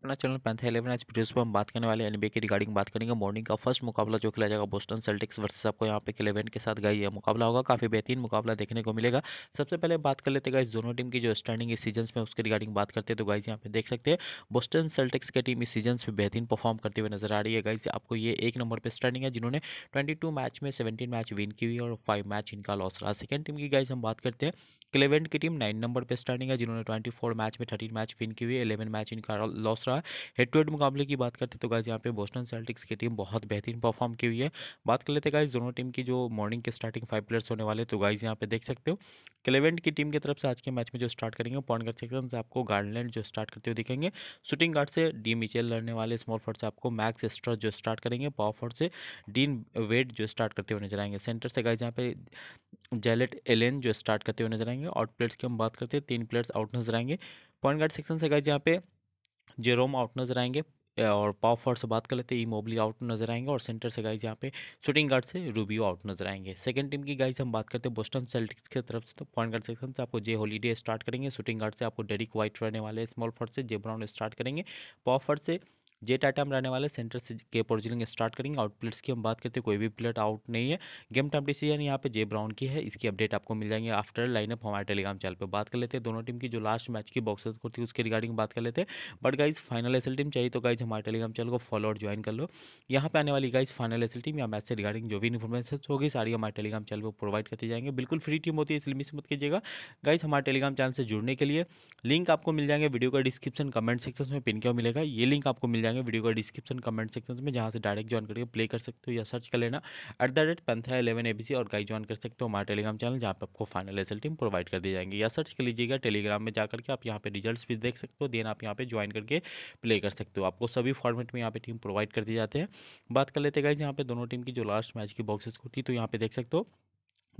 अपना चैनल पैंथ इलेवन आज वीडियोस पर हम बात करने वाले एनबीए के रिगार्डिंग बात करेंगे मॉर्निंग का फर्स्ट मुकाबला जो खेला जाएगा बोस्टन सेल्टिक्स वर्सेस आपको यहाँ पे इलेवन के साथ गई यह मुकाबला होगा काफ़ी बेहतरीन मुकाबला देखने को मिलेगा सबसे पहले बात कर लेते गाइज दोनों टीम की जो स्टैंडिंग इस सीजन में उसके रिगार्डिंग बात करते हैं तो गाइज यहाँ पे देख सकते हैं बोस्टन सेल्टिक्स की टीम इस सीजन में बेहतरीन परफॉर्म करते हुए नजर आ रही है गाइज आपको ये एक नंबर पर स्टैंडिंग है जिन्होंने ट्वेंटी मैच में सेवेंटीन मैच विन की हुई और फाइव मैच इनका लॉस रहा सेकेंड टीम की गाइज हम बात करते हैं क्लेवेंट की टीम नाइन नंबर पर स्टार्टिंग है जिन्होंने ट्वेंटी फोर मैच में थर्टीन मैच विन की हुई इलेवन मैच इनका लॉस रहा हेड टू हेड मुकाबले की बात करते तो गाइज यहाँ पे बोस्टन सेल्टिक्स की टीम बहुत बेहतरीन परफॉर्म की हुई है बात कर लेते गाइज दोनों टीम की जो मॉर्निंग के स्टार्टिंग फाइव प्लेयर्स होने वाले तो गाइज यहाँ पे देख सकते हो क्लेवेंट की टीम की तरफ से आज के मैच में जो स्टार्ट करेंगे पॉइंट गार्ड सेक्शन से आपको गार्डलैंड जो स्टार्ट करते हुए दिखेंगे शूटिंग गार्ड से डी मिचेल लड़ने वाले स्मॉल फोर्ड से आपको मैक्स एस्ट्रा जो स्टार्ट करेंगे पावर फोर्ड से डीन वेड जो स्टार्ट करते हुए नजर आएंगे सेंटर से गाइज यहाँ पे जैलेट एलेन जो स्टार्ट करते हुए नजर आएंगे आउट प्लेयर्स की हम बात करते हैं तीन प्लेयर्स आउट नजर आएंगे पॉइंट गार्ड सेक्शन से गए जहाँ पे जेरोम आउट नजर आएंगे और पाव फॉर्ड से बात कर लेते हैं ई मोबली आउट नजर आएंगे और सेंटर से गाइज यहाँ पे शूटिंग गार्ड से रूबियो आउट नजर आएंगे सेकंड टीम की गाइज हम बात करते हैं बोस्टन सेल्टिक्स की तरफ से तो पॉइंट गार्ड सेक्शन से आपको जे हॉलीडे स्टार्ट करेंगे शूटिंग गार्ड से आपको डेरिक वाइट रहने वाले स्मॉल फॉर्ड से जे ब्राउन स्टार्ट करेंगे पाव फॉर्ड से जे टाटा हम रहने वाले सेंटर से के पोर्जिलिंग स्टार्ट करेंगे आउट प्लेट्स की हम बात करते हैं कोई भी प्लेट आउट नहीं है गेम टाइम डिसीजन यहाँ पे जे ब्राउन की है इसकी अपडेट आपको मिल जाएंगे आफ्टर लाइनअप हमारे टेलीग्राम चैनल पर बात कर लेते हैं दोनों टीम की जो लास्ट मैच की बॉक्स को थी उसके रिगार्डिंग बात कर लेते हैं बट गाइज फाइनल एसल टीम चाहिए तो गाइज हमारे टेलीग्राम चैनल को फॉलो और ज्वाइन कर लो यहाँ पर आने वाली गाइज फाइनल एसल टीम या मैच से रिगार्डिंग जो भी इन्फॉर्मेशन होगी सारी हमारे टेलीग्राम चैनल पर प्रोवाइड करते जाएंगे बिल्कुल फ्री टीम होती है इसलिए मिस मत कीजिएगा गाइज हमारे टेलीग्राम चैनल से जुड़ने के लिए लिंक आपको मिल जाएंगे वीडियो का डिस्क्रिप्शन कमेंट सेक्शन में पिन क्यों मिलेगा ये लिंक आपको मिल जाएगा जाएंगे वीडियो का डिस्क्रिप्शन कमेंट सेक्शन में जहाँ से डायरेक्ट ज्वाइन करके प्ले कर सकते हो या सर्च कर लेना at the rate Pantha eleven A और गाइड ज्वाइन कर सकते हो हमारे टेलीग्राम चैनल जहाँ पर आपको फाइनल एस टीम प्रोवाइड कर दी जाएंगे या सर्च कर लीजिएगा टेलीग्राम में जाकर के आप यहाँ पर रिजल्ट भी देख सकते हो देन आप यहाँ पर ज्वाइन करके प्ले कर सकते हो आपको सभी फॉर्मेट में यहाँ पर टीम प्रोवाइड कर दी जाते हैं बात कर लेते गाइज यहाँ पे दोनों टीम की जो लास्ट मैच की बॉक्सेस होती तो यहाँ पे देख सकते हो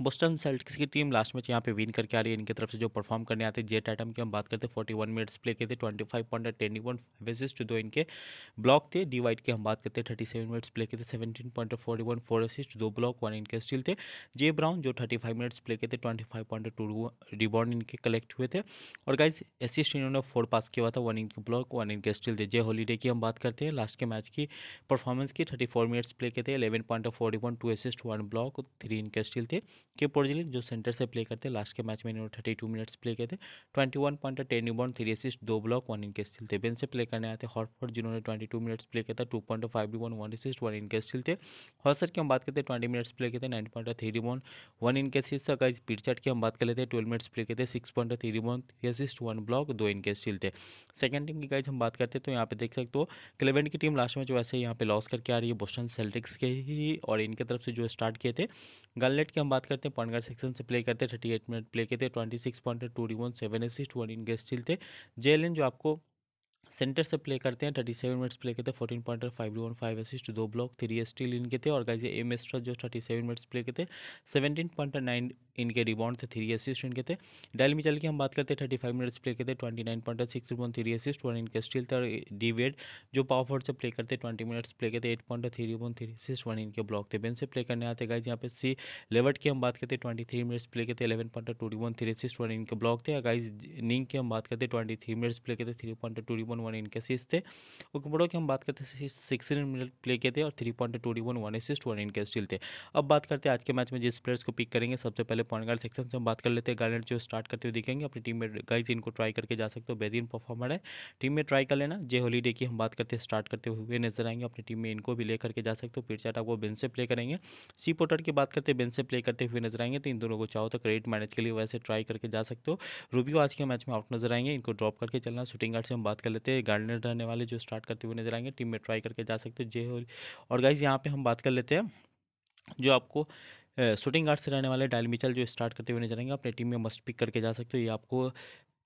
बोस्टन सेल्टिक्स की टीम लास्ट मैच यहाँ पे विन करके आ रही है इनकी तरफ से जो परफॉर्म करने आते हैं जे टाइटम की हम बात करते हैं फोर्टी वन मिनट्स प्ले किए थे twenty five point ten one विजिस टू दो इनके ब्लॉक थे डी वाइट की हम बात करते हैं थर्टी सेवन मिनट्स प्ले किए थे seventeen point forty one four assist दो ब्लॉक वन इनके स्टिल थे जे ब्राउन जो थर्टी फाइव मिनट्स प्ले किए थे twenty five point two rebound इनके कलेक्ट हुए थे और गाइज असिस्ट इन्होंने फोर पास किया हुआ था वन इनके ब्लॉक वन इनके स्टिल थे जे हॉलीडे की हम बात करते हैं लास्ट के मैच की परफॉर्मेंस की थर्टी फोर मिनट्स प्ले किए थे eleven point forty one two assist one block three इनके स्टिल थे के पोर्जिलिन जो सेंटर से प्ले करते लास्ट के मैच में इन्होंने थर्टी टू मिनट्स प्ले किए थे ट्वेंटी वन पॉइंट टेन बॉन्ड थ्री असिस्ट दो ब्लॉक वन इनके स्टिल थे बेन से प्ले करने आए थे हॉटफोर्ड जिन्होंने ट्वेंटी टू मिनट्स प्ले किया था two point five rebound one assist one इनके स्टिल थे हॉसर की हम बात करते हैं ट्वेंटी मिनट्स प्ले किए थे nine point three rebound one इनके असिस्ट था गाइज पिरचट की हम बात कर लेते हैं ट्वेल्व मिनट्स प्ले किए थे six point three rebound three assist one block दो इनके स्टिल थे सेकंड टीम की गाइज हम बात करते हैं तो यहाँ पे देख सकते हो क्लेवन की टीम लास्ट में जो ऐसे यहाँ पे लॉस करके आ रही है बोस्टन सेल्टिक्स के ही और इनके तरफ से जो स्टार्ट किए थे गलनेट की हम बात करते करते हैं पॉइंट गार्ड सेक्शन से प्ले करते हैं थर्टी एट मिनट प्ले करते हैं twenty six point two one seven assist one इन गेस्ट चिलते जेलन जो आपको सेंटर से प्ले करते हैं थर्टी सेवन मिनट्स प्ले करते हैं fourteen point five one five assist दो ब्लॉक थ्री स्टील इनके थे और गाइज एम एस्ट्रा जो थर्टी सेवन मिनट्स प्ले करते सेवेंटीन पॉइंट नाइन इनके रिबाउंड थे थ्री असिस्ट इनके थे डायल में चल के हम बात करते हैं थर्टी फाइव मिनट्स प्ले करते twenty nine point six rebound three assist one इनके स्टील था डीवेड जो पावर फोर्ड से प्ले करते ट्वेंटी मिनट्स प्ले करते eight point three rebound three assist one इनके ब्लॉक थे बेन से प्ले करने आते गाइज यहाँ पे सी लेवट की हम बात करते ट्वेंटी थ्री मिनट्स प्ले करते eleven point two rebound three assist one इनके ब्लॉक थे गाइज निंग की हम बात करते ट्वेंटी थ्री मिनट्स प्ले करते three point two rebound one इनके असिस्ट थे ओकबड़ो की हम बात करते सिक्स मिनट प्ले के थे और three point two rebound one assist one इनके स्टील थे अब बात करते हैं आज के मैच में जिस प्लेयर्स को पिक करेंगे सबसे पहले वाले पॉइंट गार्ड सेक्शन से हम बात कर लेते हैं गार्डनेट जो स्टार्ट करते हुए दिखेंगे अपनी टीम में गाइज इनको ट्राई करके जा सकते हो बेहतरीन परफॉर्मर है टीम में ट्राई कर लेना जे हॉलीडे की हम बात करते हैं स्टार्ट करते हुए नजर आएंगे अपनी टीम में इनको भी ले करके जा सकते हो फिर चार्ट आपको बेन से प्ले करेंगे सी पोटर की बात करते हैं बेन से प्ले करते हुए नजर आएंगे तो इन दोनों को चाहो तो क्रेडिट मैनेज के लिए वैसे ट्राई करके जा सकते हो रूबियो आज के मैच में आउट नजर आएंगे इनको ड्रॉप करके चलना शूटिंग गार्ड से हम बात कर लेते हैं गार्डनेट रहने वाले जो स्टार्ट करते हुए नजर आएंगे टीम में ट्राई करके जा सकते हो जे और गाइज यहाँ पर हम बात कर लेते हैं जो आपको शूटिंग गार्ड से रहने वाले डायल मिचल जो स्टार्ट करते हुए नजर आएंगे अपने टीम में मस्ट पिक करके जा सकते हो ये आपको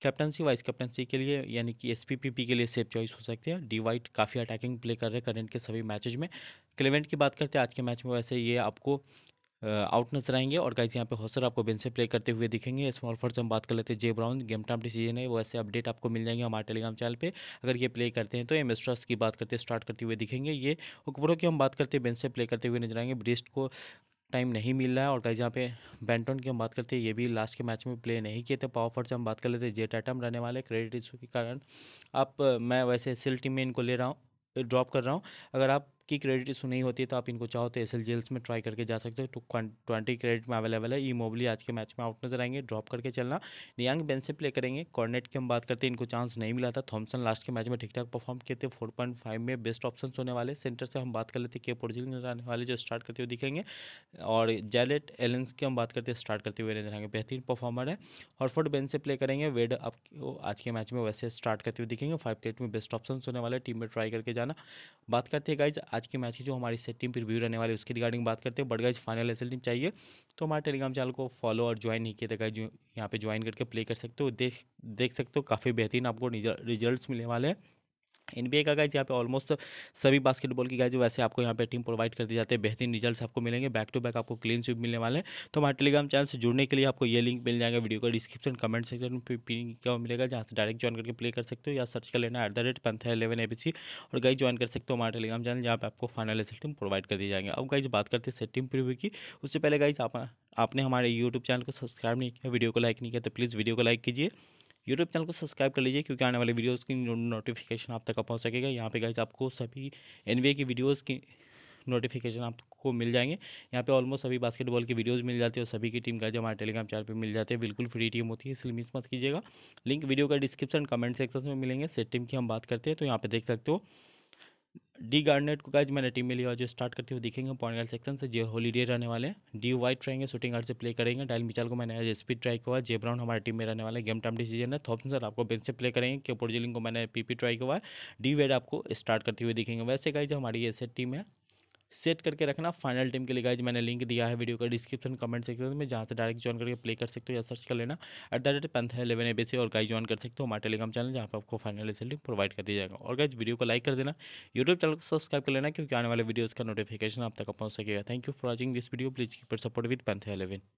कैप्टनसी वाइस कैप्टनसी के लिए यानी कि एस के लिए सेफ चॉइस हो सकते हैं डी वाइट काफ़ी अटैकिंग प्ले कर रहे हैं करेंट के सभी मैचेज में क्लेवेंट की बात करते हैं आज के मैच में वैसे ये आपको आउट नजर आएंगे और गाइज यहाँ पे हौसर आपको बेंच से प्ले करते हुए दिखेंगे स्मॉल फॉर से हम बात कर लेते हैं J Brown game time decision है वो वैसे अपडेट आपको मिल जाएंगे हमारे टेलीग्राम चैनल पे अगर ये प्ले करते हैं तो एम की बात करते स्टार्ट करते हुए दिखेंगे ये उपरों की हम बात करते हैं बेंच से प्ले करते हुए नजर आएंगे ब्रिस्ट को टाइम नहीं मिल रहा है और कहीं जहाँ पे बैंटन की हम बात करते हैं ये भी लास्ट के मैच में प्ले नहीं किए थे पावर फॉर से हम बात कर लेते हैं जे टाटम रहने वाले क्रेडिट इशू के कारण आप मैं वैसे सिल टीम में इनको ले रहा हूँ ड्रॉप कर रहा हूँ अगर आप की क्रेडिट इशू नहीं होती है तो आप इनको चाहो तो एस एल में ट्राई करके जा सकते हो तो ट्वेंटी क्रेडिट में अवेलेबल है ई मोबली आज के मैच में आउट नजर आएंगे ड्रॉप करके चलना नियांग बेन से प्ले करेंगे कॉर्नेट की हम बात करते हैं इनको चांस नहीं मिला था थॉमसन लास्ट के मैच में ठीक ठाक परफॉर्म किए थे फोर पॉइंट फाइव में बेस्ट ऑप्शन होने वाले सेंटर से हम बात कर लेते हैं के पोर्जिल नजर आने वाले जो स्टार्ट करते हुए दिखेंगे और जैलेट एलेंस की हम बात करते हैं स्टार्ट करते हुए नजर आएंगे बेहतरीन परफॉर्मर है हॉरफोर्ड बेन से प्ले करेंगे वेड अब आज के मैच में वैसे स्टार्ट करते हुए दिखेंगे फाइव क्रेट में बेस्ट ऑप्शन होने वाले टीम में ट्राई करके जाना बात करते हैं गाइज आज के मैच की जो हमारी सेट टीम रिव्यू रहने वाली उसके रिगार्डिंग बात करते हैं बट गाइज फाइनल एस टीम चाहिए तो हमारे टेलीग्राम चैनल को फॉलो और ज्वाइन नहीं किया था जो यहाँ पे ज्वाइन करके प्ले कर सकते हो देख देख सकते हो काफ़ी बेहतरीन आपको रिजल्ट मिलने वाले हैं एन का गाइज यहाँ पे ऑलमोस्ट सभी बास्केटबॉल की गाइज वैसे आपको यहाँ पे टीम प्रोवाइड कर दी जाती है बेहतरीन रिजल्ट्स आपको मिलेंगे बैक टू बैक आपको क्लीन स्वीप मिलने वाले हैं तो हमारे टेलीग्राम चैनल से जुड़ने के लिए आपको ये लिंक मिल जाएगा वीडियो का डिस्क्रिप्शन कमेंट सेक्शन में पिन क्या मिलेगा जहाँ से डायरेक्ट ज्वाइन करके प्ले कर सकते हो या सर्च कर लेना at the rate Pantha eleven A और गाइज ज्वाइन कर सकते हो हमारे टेलीग्राम चैनल जहाँ पे आपको फाइनल एसेट टीम प्रोवाइड कर दी जाएंगे अब गाइज बात करते हैं सेट टीम प्रिव्यू की उससे पहले गाइज आप आपने हमारे यूट्यूब चैनल को सब्सक्राइब नहीं किया वीडियो को लाइक नहीं किया तो प्लीज़ वीडियो को लाइक कीजिए यूट्यूब चैनल को सब्सक्राइब कर लीजिए क्योंकि आने वाले वीडियोस की नोटिफिकेशन आप तक पहुंच सकेगा यहाँ पे गाइज आपको सभी एन की वीडियोस की नोटिफिकेशन आपको मिल जाएंगे यहाँ पे ऑलमोस्ट सभी बास्केटबॉल की वीडियोस मिल जाती है और सभी की टीम का जो हमारे टेलीग्राम चैनल पे मिल जाते हैं बिल्कुल फ्री टीम होती है इसलिए मिस मत कीजिएगा लिंक वीडियो का डिस्क्रिप्शन कमेंट सेक्शन में मिलेंगे सेट टीम की हम बात करते हैं तो यहाँ पर देख सकते हो डी गार्डनेट को गाइज मैंने टीम में लिया और जो स्टार्ट करते हुए दिखेंगे पॉइंट गार्ड सेक्शन से जो हॉलीडे रहने वाले हैं डी वाइट रहेंगे शूटिंग गार्ड से प्ले करेंगे डायल मिचाल को मैंने एज स्पीड ट्राई किया जे ब्राउन हमारे टीम में रहने वाले गेम टाइम डिसीजन है थॉपन सर आपको बेंच से प्ले करेंगे के जिलिंग को मैंने पीपी ट्राई किया डी वेड आपको स्टार्ट करते हुए दिखेंगे वैसे गाइज हमारी ये सेट टीम है सेट करके रखना फाइनल टीम के लिए गाइज मैंने लिंक दिया है वीडियो का डिस्क्रिप्शन कमेंट सेक्शन में जहाँ से डायरेक्ट ज्वाइन करके प्ले कर सकते हो या सर्च कर लेना at the rate Panth eleven A B C और गाइज ज्वाइन कर सकते हो हमारे टेलीग्राम चैनल जहाँ पर आपको फाइनल रिजल्ट प्रोवाइड कर दिया जाएगा और गाइज वीडियो को लाइक कर देना यूट्यूब चैनल को सब्सक्राइब कर लेना क्योंकि आने वाले वीडियोज़ का नोटिफिकेशन आप तक पहुँच सकेगा thank you for watching this video please keep our support with Panth eleven